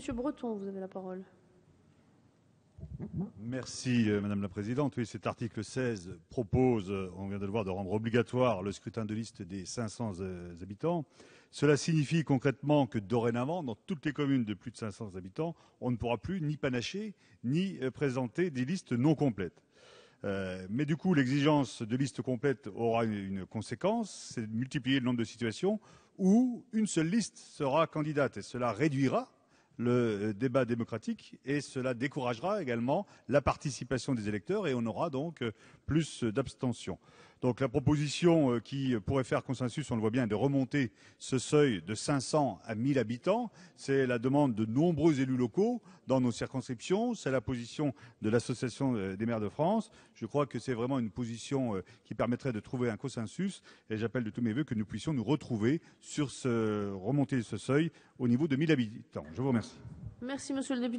Monsieur Breton, vous avez la parole. Merci euh, madame la présidente, oui, cet article 16 propose, euh, on vient de le voir, de rendre obligatoire le scrutin de liste des 500 euh, habitants. Cela signifie concrètement que dorénavant, dans toutes les communes de plus de 500 habitants, on ne pourra plus ni panacher ni présenter des listes non complètes. mais du coup, l'exigence de liste complète aura une conséquence, c'est de multiplier le nombre de situations où une seule liste sera candidate et cela réduira le euh, débat démocratique et cela découragera également la participation des électeurs et on aura donc euh, plus d'abstention. Donc la proposition euh, qui euh, pourrait faire consensus, on le voit bien, est de remonter ce seuil de 500 à 1000 habitants. C'est la demande de nombreux élus locaux dans nos circonscriptions. C'est la position de l'Association euh, des maires de France. Je crois que c'est vraiment une position qui permettrait de trouver un consensus. Et j'appelle de tous mes voeux que nous puissions nous retrouver sur ce remonter ce seuil au niveau de 1000 habitants. Je vous remercie. Merci, monsieur le député.